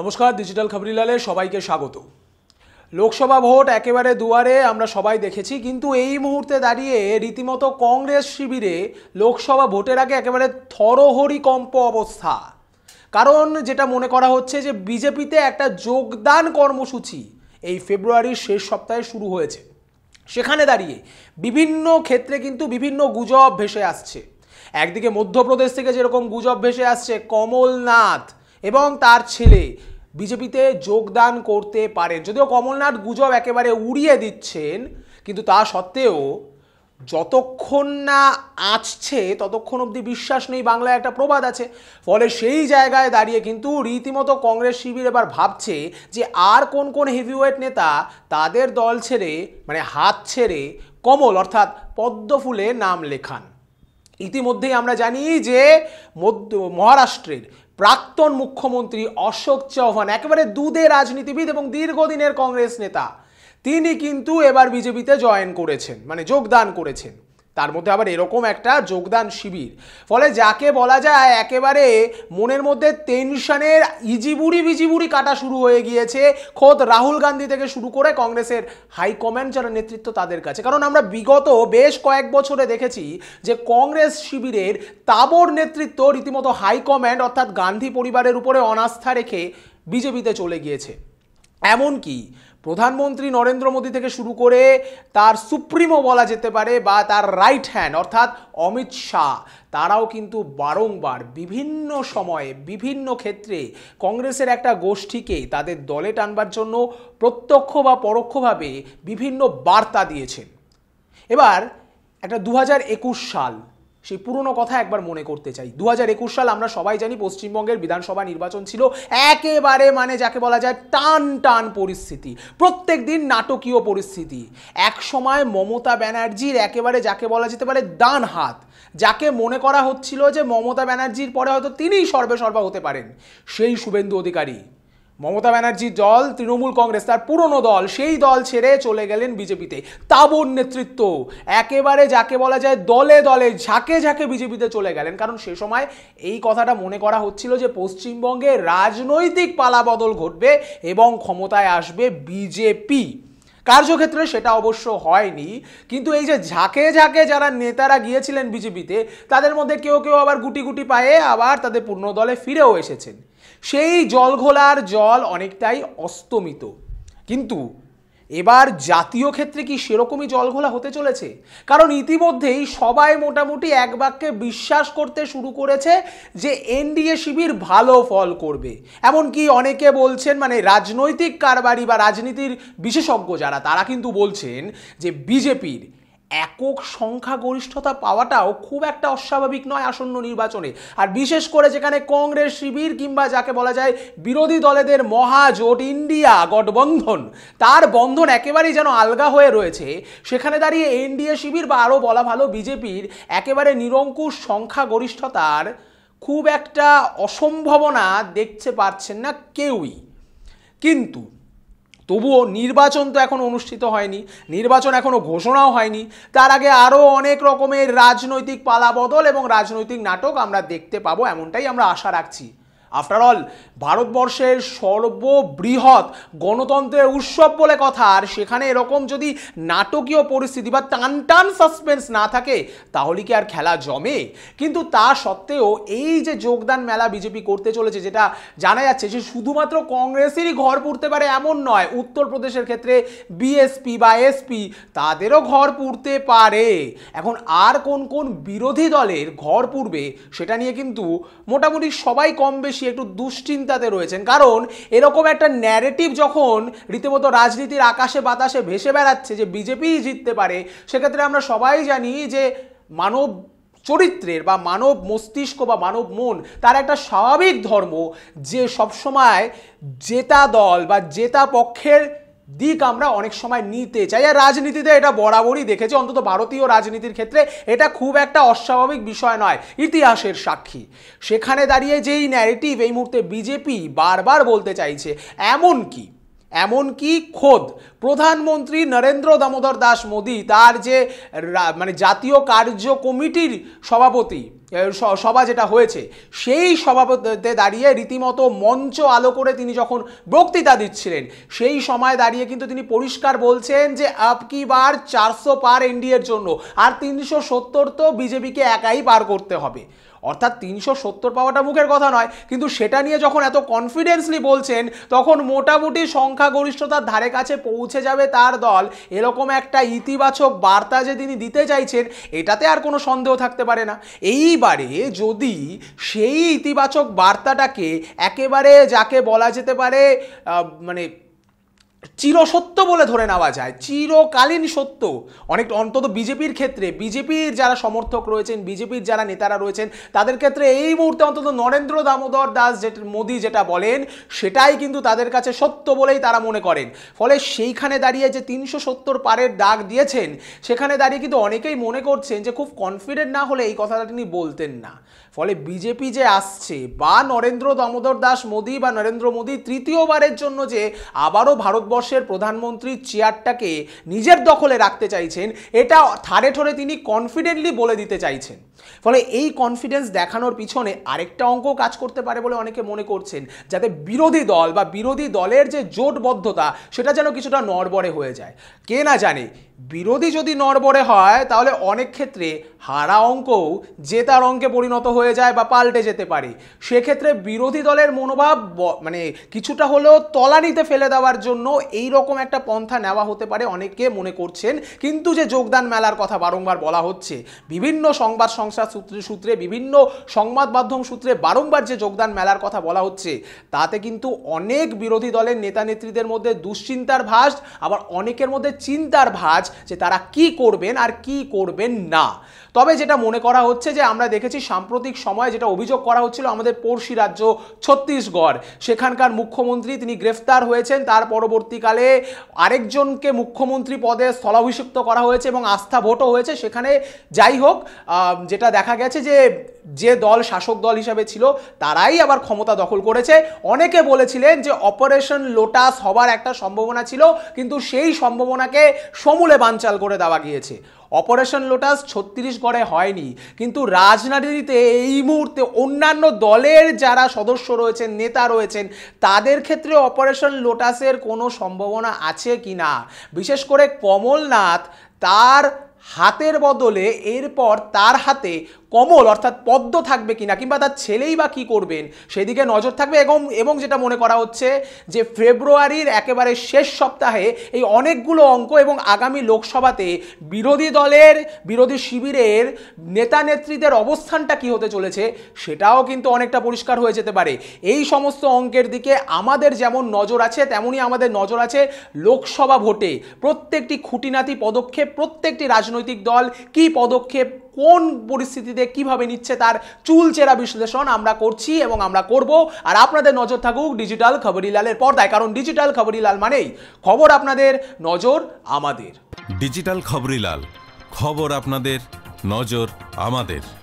নমস্কার ডিজিটাল খবরিলালে সবাইকে স্বাগত লোকসভা ভোট একেবারে দুয়ারে আমরা সবাই দেখেছি কিন্তু এই মুহূর্তে দাঁড়িয়ে রীতিমতো কংগ্রেস শিবিরে লোকসভা ভোটের আগে একেবারে থরহরি কম্প অবস্থা কারণ যেটা মনে করা হচ্ছে যে বিজেপিতে একটা যোগদান কর্মসূচি এই ফেব্রুয়ারির শেষ সপ্তাহে শুরু হয়েছে সেখানে দাঁড়িয়ে বিভিন্ন ক্ষেত্রে কিন্তু বিভিন্ন গুজব ভেসে আসছে একদিকে মধ্যপ্রদেশ থেকে যেরকম গুজব ভেসে আসছে কমলনাথ এবং তার ছেলে বিজেপিতে যোগদান করতে পারেন যদিও কমলনাথ গুজব একেবারে উড়িয়ে দিচ্ছেন কিন্তু তা সত্ত্বেও যতক্ষণ না আঁচছে ততক্ষণ অবধি বিশ্বাস নেই বাংলায় একটা প্রবাদ আছে ফলে সেই জায়গায় দাঁড়িয়ে কিন্তু রীতিমতো কংগ্রেস শিবির এবার ভাবছে যে আর কোন কোন হেভিওয়েট নেতা তাদের দল ছেড়ে মানে হাত ছেড়ে কমল অর্থাৎ পদ্মফুলে নাম লেখান ইতিমধ্যেই আমরা জানি যে মধ্য মহারাষ্ট্রের প্রাক্তন মুখ্যমন্ত্রী অশোক চৌহান একেবারে দুধে রাজনীতিবিদ এবং দীর্ঘদিনের কংগ্রেস নেতা তিনি কিন্তু এবার বিজেপিতে জয়েন করেছেন মানে যোগদান করেছেন তার মধ্যে আবার এরকম একটা যোগদান শিবির ফলে যাকে বলা যায় একেবারে মনের মধ্যে টেনশনের ইজিবুড়ি বিজিবুড়ি কাটা শুরু হয়ে গিয়েছে খোদ রাহুল গান্ধী থেকে শুরু করে কংগ্রেসের হাইকম্যান্ড যারা নেতৃত্ব তাদের কাছে কারণ আমরা বিগত বেশ কয়েক বছরে দেখেছি যে কংগ্রেস শিবিরের তাবর নেতৃত্ব রীতিমতো হাইকম্যান্ড অর্থাৎ গান্ধী পরিবারের উপরে অনাস্থা রেখে বিজেপিতে চলে গিয়েছে এমনকি প্রধানমন্ত্রী নরেন্দ্র মোদী থেকে শুরু করে তার সুপ্রিমো বলা যেতে পারে বা তার রাইট হ্যান্ড অর্থাৎ অমিত শাহ তারাও কিন্তু বারংবার বিভিন্ন সময়ে বিভিন্ন ক্ষেত্রে কংগ্রেসের একটা গোষ্ঠীকে তাদের দলে টানবার জন্য প্রত্যক্ষ বা পরোক্ষভাবে বিভিন্ন বার্তা দিয়েছেন এবার একটা দু সাল সেই পুরনো কথা একবার মনে করতে চাই দু সাল আমরা সবাই জানি পশ্চিমবঙ্গের বিধানসভা নির্বাচন ছিল একেবারে মানে যাকে বলা যায় টান টান পরিস্থিতি প্রত্যেক দিন নাটকীয় পরিস্থিতি এক সময় মমতা ব্যানার্জির একেবারে যাকে বলা যেতে পারে ডান হাত যাকে মনে করা হচ্ছিল যে মমতা ব্যানার্জির পরে হয়তো তিনিই সর্বে সর্বা হতে পারেন সেই শুভেন্দু অধিকারী মমতা ব্যানার্জির দল তৃণমূল কংগ্রেস তার পুরনো দল সেই দল ছেড়ে চলে গেলেন বিজেপিতে তাবন নেতৃত্ব একেবারে যাকে বলা যায় দলে দলে ঝাঁকে ঝাঁকে বিজেপিতে চলে গেলেন কারণ সে সময় এই কথাটা মনে করা হচ্ছিল যে পশ্চিমবঙ্গে রাজনৈতিক পালাবদল ঘটবে এবং ক্ষমতায় আসবে বিজেপি কার্যক্ষেত্রে সেটা অবশ্য হয়নি কিন্তু এই যে ঝাঁকে ঝাঁকে যারা নেতারা গিয়েছিলেন বিজেপিতে তাদের মধ্যে কেউ কেউ আবার গুটি গুটি পায়ে আবার তাদের পূর্ণ দলে ফিরেও এসেছেন সেই জলঘোলার জল অনেকটাই অস্তমিত কিন্তু এবার জাতীয় ক্ষেত্রে কি সেরকমই জলঘোলা হতে চলেছে কারণ ইতিমধ্যেই সবাই মোটামুটি এক বাক্যে বিশ্বাস করতে শুরু করেছে যে এনডিএ শিবির ভালো ফল করবে এমনকি অনেকে বলছেন মানে রাজনৈতিক কারবারি বা রাজনীতির বিশেষজ্ঞ যারা তারা কিন্তু বলছেন যে বিজেপির একক সংখ্যাগরিষ্ঠতা পাওয়াটাও খুব একটা অস্বাভাবিক নয় আসন্ন নির্বাচনে আর বিশেষ করে যেখানে কংগ্রেস শিবির কিংবা যাকে বলা যায় বিরোধী দলেদের মহাজোট ইন্ডিয়া গঠবন্ধন তার বন্ধন একেবারেই যেন আলগা হয়ে রয়েছে সেখানে দাঁড়িয়ে এনডিএ শিবির বা আরও বলা ভালো বিজেপির একেবারে নিরঙ্কুশ সংখ্যাগরিষ্ঠতার খুব একটা অসম্ভাবনা দেখতে পাচ্ছেন না কেউই কিন্তু তবুও নির্বাচন তো এখন অনুষ্ঠিত হয়নি নির্বাচন এখনও ঘোষণাও হয়নি তার আগে আরও অনেক রকমের রাজনৈতিক পালাবদল এবং রাজনৈতিক নাটক আমরা দেখতে পাবো এমনটাই আমরা আশা রাখছি আফটারঅল ভারতবর্ষের সর্ববৃহৎ গণতন্ত্রের উৎসব বলে কথা আর সেখানে এরকম যদি নাটকীয় পরিস্থিতি বা টান টান সাসপেন্স না থাকে তাহলে কি আর খেলা জমে কিন্তু তা সত্ত্বেও এই যে যোগদান মেলা বিজেপি করতে চলেছে যেটা জানা যাচ্ছে যে শুধুমাত্র কংগ্রেসেরই ঘর পুড়তে পারে এমন নয় উত্তরপ্রদেশের ক্ষেত্রে বিএসপি বা এসপি তাদেরও ঘর পুড়তে পারে এখন আর কোন কোন বিরোধী দলের ঘর পুড়বে সেটা নিয়ে কিন্তু মোটামুটি সবাই কম বেশি বেশি একটু দুশ্চিন্তাতে রয়েছেন কারণ এরকম একটা ন্যারেটিভ যখন রীতিমতো রাজনীতির আকাশে বাতাসে ভেসে বেড়াচ্ছে যে বিজেপিই জিততে পারে সেক্ষেত্রে আমরা সবাই জানি যে মানব চরিত্রের বা মানব মস্তিষ্ক বা মানব মন তার একটা স্বাভাবিক ধর্ম যে সবসময় জেতা দল বা জেতা পক্ষের দিক আমরা অনেক সময় নিতে চাই আর রাজনীতিতে এটা বরাবরই দেখেছি অন্তত ভারতীয় রাজনীতির ক্ষেত্রে এটা খুব একটা অস্বাভাবিক বিষয় নয় ইতিহাসের সাক্ষী সেখানে দাঁড়িয়ে যেই ন্যারেটিভ এই মুহূর্তে বিজেপি বারবার বলতে চাইছে এমন কি এমনকি খোদ প্রধানমন্ত্রী নরেন্দ্র দামোদর দাস মোদী তার যে মানে জাতীয় কার্য কমিটির সভাপতি সভা যেটা হয়েছে সেই সভাপতিতে দাঁড়িয়ে রীতিমতো মঞ্চ আলো করে তিনি যখন বক্তৃতা দিচ্ছিলেন সেই সময় দাঁড়িয়ে কিন্তু তিনি পরিষ্কার বলছেন যে আপকি বার চারশো পার এনডিএর জন্য আর তিনশো সত্তর তো বিজেপিকে একাই পার করতে হবে অর্থাৎ তিনশো সত্তর পাওয়াটা মুখের কথা নয় কিন্তু সেটা নিয়ে যখন এত কনফিডেন্সলি বলছেন তখন মোটামুটি সংখ্যাগরিষ্ঠতার ধারে কাছে পৌঁছে যাবে তার দল এরকম একটা ইতিবাচক বার্তা যে তিনি দিতে চাইছেন এটাতে আর কোনো সন্দেহ থাকতে পারে না এইবারে যদি সেই ইতিবাচক বার্তাটাকে একেবারে যাকে বলা যেতে পারে মানে চিরসত্য বলে ধরে নেওয়া যায় চিরকালীন সত্য অনেক অন্তত বিজেপির ক্ষেত্রে বিজেপির যারা সমর্থক রয়েছেন বিজেপির যারা নেতারা রয়েছেন তাদের ক্ষেত্রে এই মুহূর্তে অন্তত নরেন্দ্র দামোদর দাস যেটা মোদী যেটা বলেন সেটাই কিন্তু তাদের কাছে সত্য বলেই তারা মনে করেন ফলে সেইখানে দাঁড়িয়ে যে তিনশো সত্তর পারের ডাক দিয়েছেন সেখানে দাঁড়িয়ে কিন্তু অনেকেই মনে করছেন যে খুব কনফিডেন্ট না হলে এই কথাটা তিনি বলতেন না ফলে বিজেপি যে আসছে বা নরেন্দ্র দামোদর দাস মোদী বা নরেন্দ্র মোদী তৃতীয়বারের জন্য যে আবারও ভারতবর্ষের প্রধানমন্ত্রীর চেয়ারটাকে নিজের দখলে রাখতে চাইছেন এটা থারে ঠোরে তিনি কনফিডেন্টলি বলে দিতে চাইছেন ফলে এই কনফিডেন্স দেখানোর পিছনে আরেকটা অঙ্ক কাজ করতে পারে বলে অনেকে মনে করছেন যাতে বিরোধী দল বা বিরোধী দলের যে জোটবদ্ধতা সেটা যেন কিছুটা নড়বড়ে হয়ে যায় কে না জানে বিরোধী যদি নড়বড়ে হয় তাহলে অনেক ক্ষেত্রে হারা অঙ্কও জেতার অঙ্কে পরিণত হয়ে যায় বা পাল্টে যেতে পারে সেক্ষেত্রে বিরোধী দলের মনোভাব মানে কিছুটা হলেও তলানিতে ফেলে দেওয়ার জন্য এই রকম একটা পন্থা নেওয়া হতে পারে অনেকে মনে করছেন কিন্তু যে যোগদান মেলার কথা বারংবার বলা হচ্ছে বিভিন্ন সংবাদ সংস্থা সূত্রে সূত্রে বিভিন্ন সংবাদ মাধ্যম সূত্রে বারংবার যে যোগদান মেলার কথা বলা হচ্ছে তাতে কিন্তু অনেক বিরোধী দলের নেতা নেত্রীদের মধ্যে দুশ্চিন্তার ভাস আবার অনেকের মধ্যে চিন্তার ভাজ যে তারা কি করবেন আর কি করবেন না তবে যেটা মনে করা হচ্ছে যে আমরা দেখেছি সাম্প্রতিক সময়ে যেটা অভিযোগ করা হচ্ছিল আমাদের পড়শি রাজ্য ছত্তিশগড় সেখানকার মুখ্যমন্ত্রী তিনি গ্রেফতার হয়েছেন তার পরবর্তীকালে আরেকজনকে মুখ্যমন্ত্রী পদে স্থলাভিষিক্ত করা হয়েছে এবং আস্থা ভোটও হয়েছে সেখানে যাই হোক যেটা দেখা গেছে যে যে দল শাসক দল হিসাবে ছিল তারাই আবার ক্ষমতা দখল করেছে অনেকে বলেছিলেন যে অপারেশন লোটাস হবার একটা সম্ভাবনা ছিল কিন্তু সেই সম্ভাবনাকে সমূলে বানচাল করে দেওয়া গিয়েছে অপারেশন লোটাস ছত্রিশগড়ে হয়নি কিন্তু রাজনীতিতে এই মুহূর্তে অন্যান্য দলের যারা সদস্য রয়েছেন নেতা রয়েছেন তাদের ক্ষেত্রে অপারেশন লোটাসের কোনো সম্ভাবনা আছে কি না বিশেষ করে কমলনাথ তার হাতের বদলে এরপর তার হাতে কমল অর্থাৎ পদ্ম থাকবে কিনা কিংবা তার ছেলেই বা কী করবেন সেদিকে নজর থাকবে এবং এবং যেটা মনে করা হচ্ছে যে ফেব্রুয়ারির একেবারে শেষ সপ্তাহে এই অনেকগুলো অঙ্ক এবং আগামী লোকসভাতে বিরোধী দলের বিরোধী শিবিরের নেতা নেত্রীদের অবস্থানটা কি হতে চলেছে সেটাও কিন্তু অনেকটা পরিষ্কার হয়ে যেতে পারে এই সমস্ত অঙ্কের দিকে আমাদের যেমন নজর আছে তেমনই আমাদের নজর আছে লোকসভা ভোটে প্রত্যেকটি খুঁটিনাতি পদক্ষেপ প্রত্যেকটি রাজনৈতিক রাজনৈতিক দল কি পদক্ষেপ কোন পরিস্থিতিতে কিভাবে নিচ্ছে তার চুলচেরা বিশ্লেষণ আমরা করছি এবং আমরা করব আর আপনাদের নজর থাকুক ডিজিটাল খবরিলালের পর্দায় কারণ ডিজিটাল খবরিলাল মানেই খবর আপনাদের নজর আমাদের ডিজিটাল খবরিলাল খবর আপনাদের নজর আমাদের